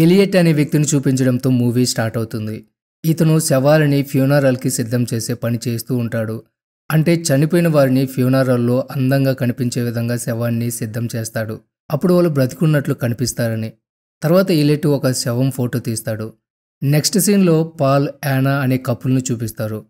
Elliot అనే వ్యక్తిని చూపించడంతో movie start అవుతుంది ఇతను శవాలని ఫ్యూనరల్కి సిద్ధం చేసే పని చేస్తూ ఉంటాడు అంటే చనిపోయిన వారిని ఫ్యూనరల్లో అందంగా కనిపించే విధంగా శవాన్ని సిద్ధం చేస్తాడు అప్పుడు వాళ్ళు బ్రతికున్నట్లు కనిపిస్తారని తర్వాత ఎలియట్ ఒక శవం ఫోటో తీస్తాడు నెక్స్ట్ సీన్లో పాల్ యానా అనే కప్పుల్ని చూపిస్తారు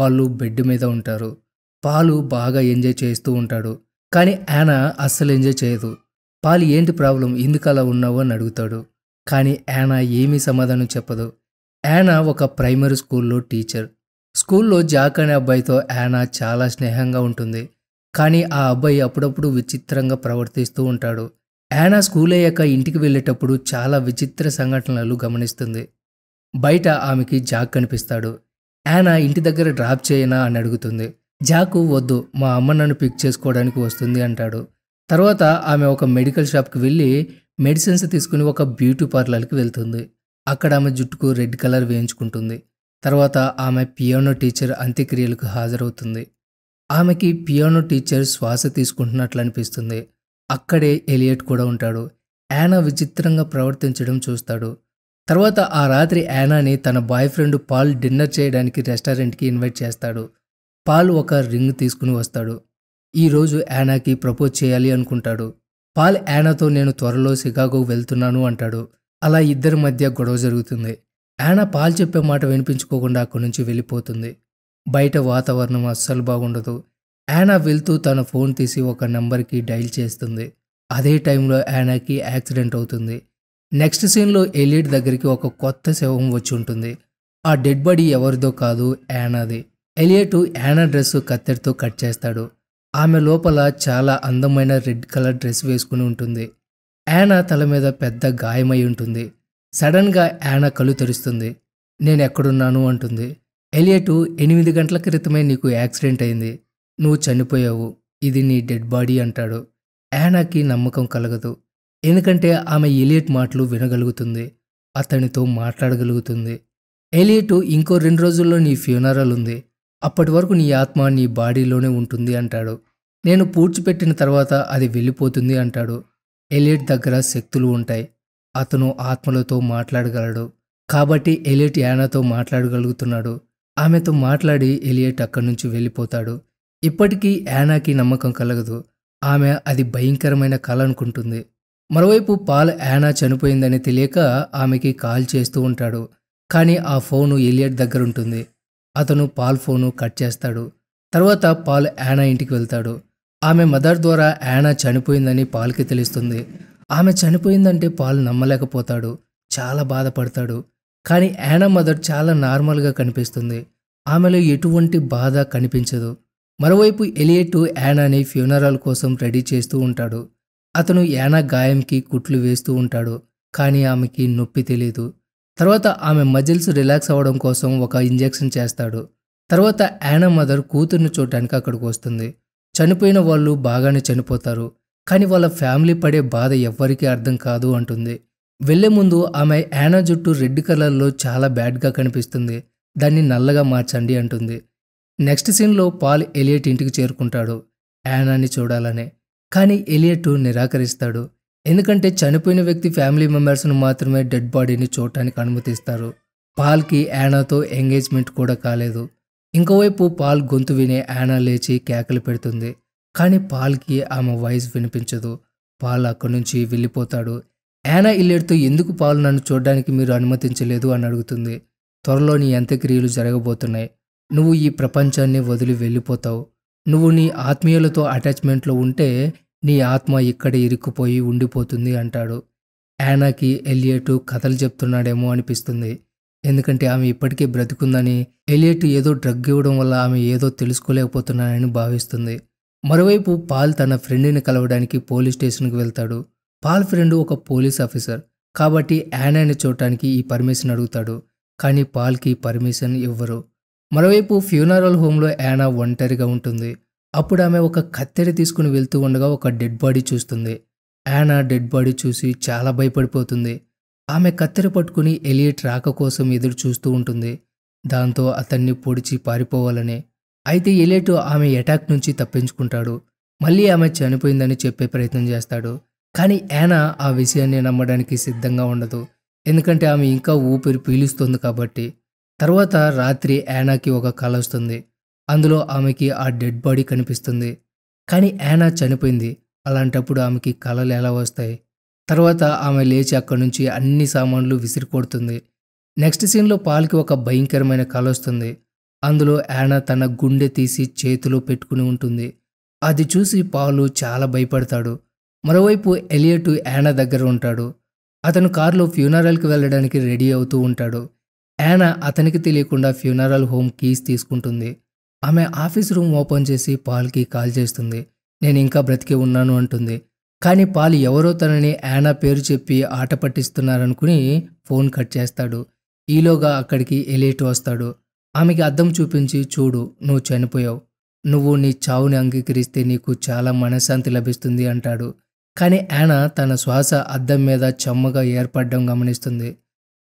వాళ్ళు బెడ్ మీద ఉంటారు పాలు బాగా ఎంజాయ్ చేస్తూ ఉంటాడు కానీ యానా అస్సలు ఎంజాయ్ చేయదు పాలు ఏంటి ప్రాబ్లం ఎందుకు అలా ఉన్నావు అని అడుగుతాడు కానీ యానా ఏమీ సమాధానం చెప్పదు యానా ఒక ప్రైమరీ స్కూల్లో టీచర్ స్కూల్లో జాక్ అనే అబ్బాయితో యానా చాలా స్నేహంగా ఉంటుంది కానీ ఆ అబ్బాయి అప్పుడప్పుడు విచిత్రంగా ప్రవర్తిస్తూ ఉంటాడు యానా స్కూల్ అయ్యాక ఇంటికి వెళ్ళేటప్పుడు చాలా విచిత్ర సంఘటనలు గమనిస్తుంది బయట ఆమెకి జాక్ కనిపిస్తాడు యానా ఇంటి దగ్గర డ్రాప్ చేయనా అని అడుగుతుంది జాకు వద్దు మా అమ్మ నన్ను పిక్ చేసుకోవడానికి వస్తుంది అంటాడు తర్వాత ఆమె ఒక మెడికల్ షాప్కి వెళ్ళి మెడిసిన్స్ తీసుకుని ఒక బ్యూటీ పార్లర్కి వెళ్తుంది అక్కడ ఆమె జుట్టుకు రెడ్ కలర్ వేయించుకుంటుంది తర్వాత ఆమె పియానో టీచర్ అంత్యక్రియలకు హాజరవుతుంది ఆమెకి పియానో టీచర్ శ్వాస తీసుకుంటున్నట్లు అనిపిస్తుంది అక్కడే ఎలియట్ కూడా ఉంటాడు యానా విచిత్రంగా ప్రవర్తించడం చూస్తాడు తర్వాత ఆ రాత్రి యానాని తన బాయ్ ఫ్రెండ్ పాల్ డిన్నర్ చేయడానికి రెస్టారెంట్కి ఇన్వైట్ చేస్తాడు పాల్ ఒక రింగ్ తీసుకుని వస్తాడు ఈరోజు యానాకి ప్రపోజ్ చేయాలి అనుకుంటాడు పాల్ యానాతో నేను త్వరలో షికాగో వెళ్తున్నాను అంటాడు అలా ఇద్దరి మధ్య గొడవ జరుగుతుంది యానా పాల్ చెప్పే మాట వినిపించుకోకుండా అక్కడి నుంచి వెళ్ళిపోతుంది బయట వాతావరణం అస్సలు బాగుండదు యానా వెళ్తూ తన ఫోన్ తీసి ఒక నెంబర్కి డైల్ చేస్తుంది అదే టైంలో యానాకి యాక్సిడెంట్ అవుతుంది నెక్స్ట్ సీన్లో ఎలియట్ దగ్గరికి ఒక కొత్త శవం వచ్చి ఉంటుంది ఆ డెడ్ బాడీ ఎవరిదో కాదు యానాది ఎలియట్ యానా డ్రెస్ కత్తెరతో కట్ చేస్తాడు ఆమె లోపల చాలా అందమైన రెడ్ కలర్ డ్రెస్ వేసుకుని ఉంటుంది యానా తల మీద పెద్ద గాయమై ఉంటుంది సడన్గా యానా కళ్ళు తెరుస్తుంది నేను ఎక్కడున్నాను అంటుంది ఎలియట్ ఎనిమిది గంటల క్రితమే నీకు యాక్సిడెంట్ అయింది నువ్వు చనిపోయావు ఇది నీ డెడ్ బాడీ అంటాడు యానాకి నమ్మకం కలగదు ఎందుకంటే ఆమె ఎలియట్ మాటలు వినగలుగుతుంది అతనితో మాట్లాడగలుగుతుంది ఎలియట్ ఇంకో రెండు రోజుల్లో నీ ఫ్యూనరల్ ఉంది అప్పటి వరకు నీ ఆత్మ నీ బాడీలోనే ఉంటుంది అంటాడు నేను పూడ్చిపెట్టిన తర్వాత అది వెళ్ళిపోతుంది అంటాడు ఎలియట్ దగ్గర శక్తులు ఉంటాయి అతను ఆత్మలతో మాట్లాడగలడు కాబట్టి ఎలియట్ యానాతో మాట్లాడగలుగుతున్నాడు ఆమెతో మాట్లాడి ఎలియట్ అక్కడి నుంచి వెళ్ళిపోతాడు ఇప్పటికీ యానాకి నమ్మకం కలగదు ఆమె అది భయంకరమైన కళ అనుకుంటుంది మరోవైపు పాల్ యానా చనిపోయిందని తెలియక ఆమెకి కాల్ చేస్తూ ఉంటాడు కానీ ఆ ఫోను ఎలియట్ దగ్గరుంటుంది అతను పాల్ ఫోను కట్ చేస్తాడు తర్వాత పాల్ యానా ఇంటికి వెళ్తాడు ఆమె మదర్ ద్వారా యానా చనిపోయిందని పాల్కి తెలుస్తుంది ఆమె చనిపోయిందంటే పాల్ నమ్మలేకపోతాడు చాలా బాధపడతాడు కానీ యానా మదర్ చాలా నార్మల్గా కనిపిస్తుంది ఆమెలో ఎటువంటి బాధ కనిపించదు మరోవైపు ఎలియట్ యానాని ఫ్యూనరల్ కోసం రెడీ చేస్తూ ఉంటాడు అతను యానా గాయంకి కుట్లు వేస్తూ ఉంటాడు కానీ ఆమెకి నొప్పి తెలియదు తర్వాత ఆమె మజిల్స్ రిలాక్స్ అవ్వడం కోసం ఒక ఇంజెక్షన్ చేస్తాడు తర్వాత యానా మదర్ కూతుర్ని చూడటానికి అక్కడికి వస్తుంది చనిపోయిన వాళ్ళు బాగానే చనిపోతారు కానీ వాళ్ళ ఫ్యామిలీ పడే బాధ ఎవ్వరికీ అర్థం కాదు అంటుంది వెళ్లే ముందు ఆమె యానా జుట్టు రెడ్ కలర్లో చాలా బ్యాడ్గా కనిపిస్తుంది దాన్ని నల్లగా మార్చండి అంటుంది నెక్స్ట్ సీన్లో పాల్ ఎలియట్ ఇంటికి చేరుకుంటాడు యానాని చూడాలని కానీ ఎలియట్ నిరాకరిస్తాడు ఎందుకంటే చనిపోయిన వ్యక్తి ఫ్యామిలీ మెంబర్స్ను మాత్రమే డెడ్ బాడీని చూడటానికి అనుమతిస్తారు పాల్కి యానాతో ఎంగేజ్మెంట్ కూడా కాలేదు ఇంకోవైపు పాల్ గొంతు వినే యానా లేచి కేకలు పెడుతుంది కానీ పాల్కి ఆమె వాయిస్ వినిపించదు పాల్ అక్కడి నుంచి వెళ్ళిపోతాడు యానా ఇల్లేడుతో ఎందుకు పాలు నన్ను చూడడానికి మీరు అనుమతించలేదు అని అడుగుతుంది త్వరలో నీ అంత్యక్రియలు జరగబోతున్నాయి నువ్వు ఈ ప్రపంచాన్ని వదిలి వెళ్ళిపోతావు నువ్వు నీ ఆత్మీయులతో అటాచ్మెంట్లో ఉంటే నీ ఆత్మ ఇక్కడే ఇరుక్కుపోయి ఉండిపోతుంది అంటాడు యానాకి ఎలియట్ కథలు చెప్తున్నాడేమో అనిపిస్తుంది ఎందుకంటే ఆమె ఇప్పటికే బ్రతుకుందని ఎలియట్ ఏదో డ్రగ్ ఇవ్వడం వల్ల ఆమె ఏదో తెలుసుకోలేకపోతున్నానని భావిస్తుంది మరోవైపు పాల్ తన ఫ్రెండ్ని కలవడానికి పోలీస్ స్టేషన్కి వెళ్తాడు పాల్ ఫ్రెండ్ ఒక పోలీస్ ఆఫీసర్ కాబట్టి యానాని చూడటానికి ఈ పర్మిషన్ అడుగుతాడు కానీ పాల్కి పర్మిషన్ ఇవ్వరు మరోవైపు ఫ్యూనరల్ హోమ్లో యానా ఒంటరిగా ఉంటుంది అప్పుడు ఆమె ఒక కత్తెర తీసుకుని వెళ్తూ ఉండగా ఒక డెడ్ బాడీ చూస్తుంది యానా డెడ్ బాడీ చూసి చాలా భయపడిపోతుంది ఆమె కత్తెర పట్టుకుని ఎలియట్ రాక కోసం ఎదురు చూస్తూ ఉంటుంది దాంతో అతన్ని పొడిచి పారిపోవాలని అయితే ఎలియట్ ఆమె అటాక్ నుంచి తప్పించుకుంటాడు మళ్ళీ ఆమె చనిపోయిందని చెప్పే ప్రయత్నం చేస్తాడు కానీ యానా ఆ విషయాన్ని నమ్మడానికి సిద్ధంగా ఉండదు ఎందుకంటే ఆమె ఇంకా ఊపిరి పీలుస్తుంది కాబట్టి తర్వాత రాత్రి యానాకి ఒక కళ వస్తుంది అందులో ఆమెకి ఆ డెడ్ బాడీ కనిపిస్తుంది కానీ యానా చనిపోయింది అలాంటప్పుడు ఆమెకి కళలు ఎలా వస్తాయి తర్వాత ఆమె లేచి అక్కడి నుంచి అన్ని సామాన్లు విసిరి కొడుతుంది నెక్స్ట్ సీన్లో పాల్కి ఒక భయంకరమైన కళ వస్తుంది అందులో యానా తన గుండె తీసి చేతిలో పెట్టుకుని ఉంటుంది అది చూసి పాలు చాలా భయపడతాడు మరోవైపు ఎలియట్ యానా దగ్గర ఉంటాడు అతను కారులో ఫ్యూనరల్కి వెళ్ళడానికి రెడీ అవుతూ ఉంటాడు యానా అతనికి తెలియకుండా ఫ్యూనరల్ హోమ్ కీస్ తీసుకుంటుంది ఆమె ఆఫీస్ రూమ్ ఓపెన్ చేసి పాల్కి కాల్ చేస్తుంది నేను ఇంకా బ్రతికే ఉన్నాను అంటుంది కానీ పాలు ఎవరో తనని యానా పేరు చెప్పి ఆట పట్టిస్తున్నారనుకుని ఫోన్ కట్ చేస్తాడు ఈలోగా అక్కడికి ఎలేటు వస్తాడు ఆమెకి అద్దం చూపించి చూడు నువ్వు చనిపోయావు నువ్వు నీ చావుని అంగీకరిస్తే నీకు చాలా మనశ్శాంతి లభిస్తుంది అంటాడు కానీ యానా తన శ్వాస అద్దం మీద చెమ్మగా ఏర్పడడం గమనిస్తుంది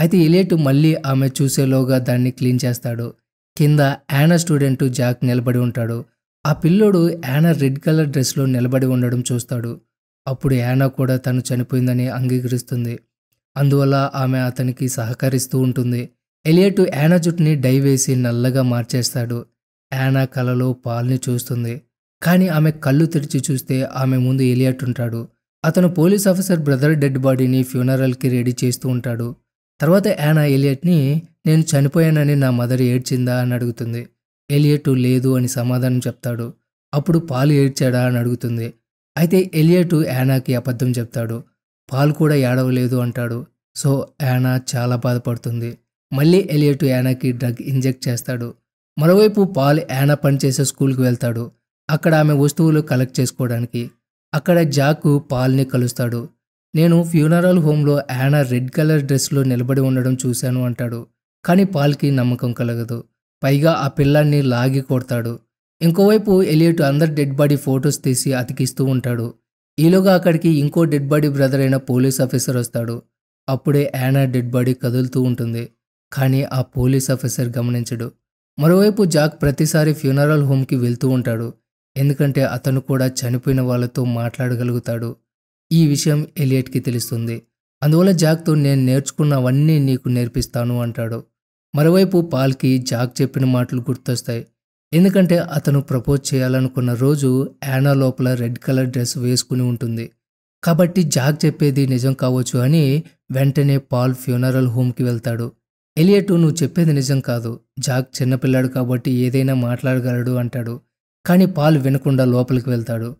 అయితే ఇలేటు మళ్ళీ ఆమె చూసేలోగా దాన్ని క్లీన్ చేస్తాడు కింద యానా స్టూడెంట్ జాక్ నిలబడి ఉంటాడు ఆ పిల్లోడు యానా రెడ్ కలర్ డ్రెస్లో నిలబడి ఉండడం చూస్తాడు అప్పుడు యానా కూడా తను చనిపోయిందని అంగీకరిస్తుంది అందువల్ల ఆమె అతనికి సహకరిస్తూ ఉంటుంది ఎలియట్ యానా జుట్టుని డై వేసి నల్లగా మార్చేస్తాడు యానా కలలో పాల్ని చూస్తుంది కానీ ఆమె కళ్ళు తెరిచి చూస్తే ఆమె ముందు ఎలియట్ ఉంటాడు అతను పోలీస్ ఆఫీసర్ బ్రదర్ డెడ్ బాడీని ఫ్యూనరల్కి రెడీ చేస్తూ ఉంటాడు తర్వాత యానా ఎలియట్ని నేను చనిపోయానని నా మదర్ ఏడ్చిందా అని అడుగుతుంది ఎలియట్ లేదు అని సమాధానం చెప్తాడు అప్పుడు పాలు ఏడ్చాడా అని అడుగుతుంది అయితే ఎలియట్ యానాకి అబద్ధం చెప్తాడు పాల్ కూడా ఏడవలేదు అంటాడు సో యానా చాలా బాధపడుతుంది మళ్ళీ ఎలియట్ యానాకి డ్రగ్ ఇంజెక్ట్ చేస్తాడు మరోవైపు పాల్ యానా పనిచేసే స్కూల్కి వెళ్తాడు అక్కడ ఆమె వస్తువులు కలెక్ట్ చేసుకోవడానికి అక్కడ జాకు పాల్ని కలుస్తాడు నేను ఫ్యూనరల్ హోమ్లో యానా రెడ్ కలర్ డ్రెస్లో నిలబడి ఉండడం చూశాను అంటాడు కానీ పాల్కి నమ్మకం కలగదు పైగా ఆ పిల్లాన్ని లాగి కొడతాడు ఇంకోవైపు ఎలియట్ అందరు డెడ్ బాడీ ఫొటోస్ తీసి అతికిస్తూ ఉంటాడు ఈలోగా అక్కడికి ఇంకో డెడ్ బాడీ బ్రదర్ అయిన పోలీస్ ఆఫీసర్ వస్తాడు అప్పుడే యానా డెడ్ బాడీ కదులుతూ ఉంటుంది కానీ ఆ పోలీస్ ఆఫీసర్ గమనించడు మరోవైపు జాక్ ప్రతిసారి ఫ్యూనరల్ హోమ్కి వెళ్తూ ఉంటాడు ఎందుకంటే అతను కూడా చనిపోయిన వాళ్ళతో మాట్లాడగలుగుతాడు ఈ విషయం ఎలియట్కి తెలుస్తుంది అందువల్ల జాక్తో నేను నేర్చుకున్నవన్నీ నీకు నేర్పిస్తాను అంటాడు మరోవైపు పాల్కి జాక్ చెప్పిన మాటలు గుర్తొస్తాయి ఎందుకంటే అతను ప్రపోజ్ చేయాలనుకున్న రోజు యానా లోపల రెడ్ కలర్ డ్రెస్ వేసుకుని ఉంటుంది కాబట్టి జాక్ చెప్పేది నిజం కావచ్చు అని వెంటనే పాల్ ఫ్యూనరల్ హోమ్కి వెళ్తాడు ఎలియట్ నువ్వు చెప్పేది నిజం కాదు జాక్ చిన్నపిల్లాడు కాబట్టి ఏదైనా మాట్లాడగలడు అంటాడు కానీ పాల్ వినకుండా లోపలికి వెళ్తాడు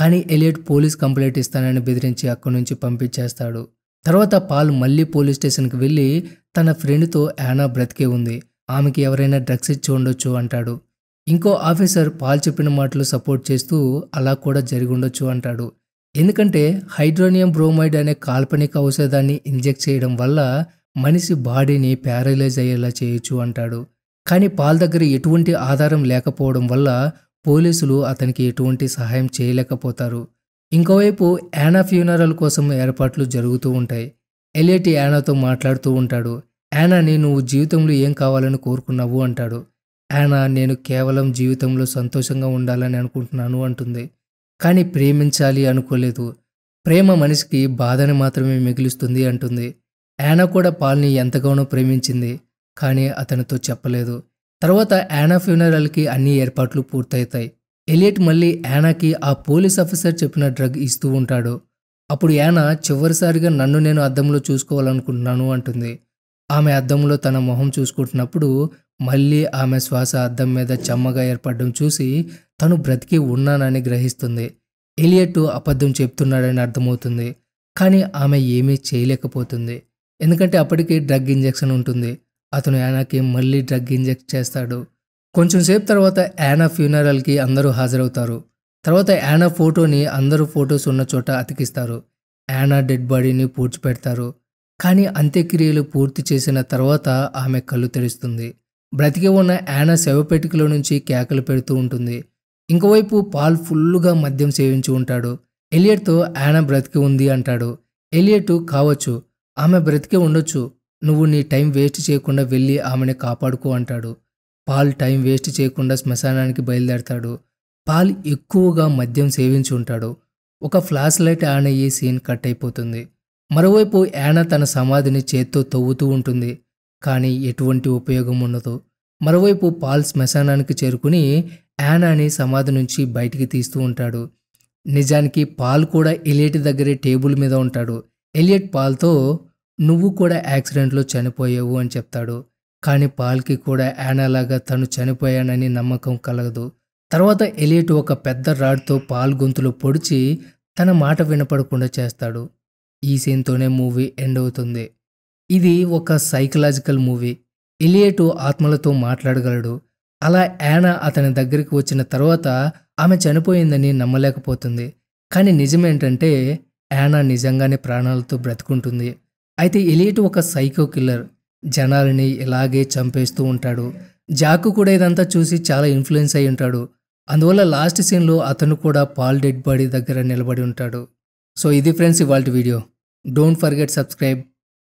కానీ ఎలియట్ పోలీస్ కంప్లైంట్ ఇస్తానని బెదిరించి అక్కడి నుంచి పంపించేస్తాడు తర్వాత పాల్ మళ్ళీ పోలీస్ స్టేషన్కి వెళ్ళి తన ఫ్రెండ్తో యానా బ్రతికే ఉంది ఆమెకి ఎవరైనా డ్రగ్స్ ఇచ్చి ఉండొచ్చు అంటాడు ఇంకో ఆఫీసర్ పాల్ చెప్పిన మాటలు సపోర్ట్ చేస్తూ అలా కూడా జరిగి ఉండొచ్చు అంటాడు ఎందుకంటే హైడ్రోనియం బ్రోమైడ్ అనే కాల్పనిక ఔషధాన్ని ఇంజెక్ట్ చేయడం వల్ల మనిషి బాడీని ప్యారలైజ్ అయ్యేలా చేయొచ్చు అంటాడు కానీ పాల్ దగ్గర ఎటువంటి ఆధారం లేకపోవడం వల్ల పోలీసులు అతనికి ఎటువంటి సహాయం చేయలేకపోతారు ఇంకోవైపు యానా ఫ్యూనరల్ కోసం ఏర్పాట్లు జరుగుతూ ఉంటాయి ఎలియట్ యానాతో మాట్లాడుతూ ఉంటాడు యానాని నువ్వు జీవితంలో ఏం కావాలని కోరుకున్నావు అంటాడు ఆయన నేను కేవలం జీవితంలో సంతోషంగా ఉండాలని అనుకుంటున్నాను అంటుంది కానీ ప్రేమించాలి అనుకోలేదు ప్రేమ మనిషికి బాధని మాత్రమే మిగిలిస్తుంది అంటుంది యానా కూడా పాల్ని ఎంతగానో ప్రేమించింది కానీ అతనితో చెప్పలేదు తర్వాత యానా ఫ్యూనరల్కి అన్ని ఏర్పాట్లు పూర్తవుతాయి ఎలియట్ మళ్ళీ యానాకి ఆ పోలీస్ ఆఫీసర్ చెప్పిన డ్రగ్ ఇస్తూ ఉంటాడు అప్పుడు యానా చివరిసారిగా నన్ను నేను అద్దంలో చూసుకోవాలనుకుంటున్నాను అంటుంది ఆమె అద్దంలో తన మొహం చూసుకుంటున్నప్పుడు మళ్ళీ ఆమె శ్వాస అద్దం మీద చెమ్మగా ఏర్పడడం చూసి తను బ్రతికి ఉన్నానని గ్రహిస్తుంది ఎలియట్ అబద్ధం చెప్తున్నాడని అర్థమవుతుంది కానీ ఆమె ఏమీ చేయలేకపోతుంది ఎందుకంటే అప్పటికి డ్రగ్ ఇంజెక్షన్ ఉంటుంది అతను యానాకి మళ్ళీ డ్రగ్ ఇంజెక్ట్ చేస్తాడు కొంచెం సేపు తర్వాత యానా ఫ్యూనరల్కి అందరూ హాజరవుతారు తర్వాత యానా ఫోటోని అందరూ ఫొటోస్ ఉన్న చోట అతికిస్తారు యానా డెడ్ బాడీని పూడ్చిపెడతారు కానీ అంత్యక్రియలు పూర్తి చేసిన తర్వాత ఆమె కళ్ళు తెరుస్తుంది బ్రతికి ఉన్న యానా శవపెటికలో నుంచి కేకలు పెడుతూ ఉంటుంది ఇంకోవైపు పాల్ ఫుల్లుగా మద్యం సేవించి ఉంటాడు ఎలియట్తో యానా బ్రతికి ఉంది అంటాడు ఎలియట్ కావచ్చు ఆమె బ్రతికే ఉండొచ్చు నువ్వు నీ టైం వేస్ట్ చేయకుండా వెళ్ళి ఆమెని కాపాడుకో అంటాడు పాల్ టైం వేస్ట్ చేయకుండా శ్మశానానికి బయలుదేరతాడు పాల్ ఎక్కువగా మద్యం సేవించి ఉంటాడు ఒక ఫ్లాష్ లైట్ ఆన్ అయ్యే సీన్ కట్ అయిపోతుంది మరోవైపు యానా తన సమాధిని చేత్తో తవ్వుతూ ఉంటుంది కానీ ఎటువంటి ఉపయోగం ఉండదు మరోవైపు పాల్ శ్మశానానికి చేరుకుని యానాని సమాధి నుంచి బయటికి తీస్తూ ఉంటాడు నిజానికి పాల్ కూడా ఎలియట్ దగ్గరే టేబుల్ మీద ఉంటాడు ఎలియట్ పాల్తో నువ్వు కూడా యాక్సిడెంట్లో చనిపోయావు అని చెప్తాడు కానీ పాల్కి కూడా యానాలాగా తను చనిపోయానని నమ్మకం కలగదు తర్వాత ఎలియట్ ఒక పెద్ద రాడ్తో పాల్ గొంతులో పొడిచి తన మాట వినపడకుండా చేస్తాడు ఈ సీన్తోనే మూవీ ఎండ్ అవుతుంది ఇది ఒక సైకలాజికల్ మూవీ ఇలియటు ఆత్మలతో మాట్లాడగలడు అలా యానా అతని దగ్గరికి వచ్చిన తర్వాత ఆమె చనిపోయిందని నమ్మలేకపోతుంది కానీ నిజమేంటంటే యానా నిజంగానే ప్రాణాలతో బ్రతుకుంటుంది అయితే ఇలియటు ఒక సైకో కిల్లర్ జనాలని ఇలాగే చంపేస్తూ ఉంటాడు జాకు కూడా ఇదంతా చూసి చాలా ఇన్ఫ్లుయెన్స్ అయి ఉంటాడు అందువల్ల లాస్ట్ సీన్లో అతను కూడా పాల్ డెడ్ బాడీ దగ్గర నిలబడి ఉంటాడు సో ఇది ఫ్రెండ్స్ ఇవాళ వీడియో డోంట్ ఫర్గెట్ సబ్స్క్రైబ్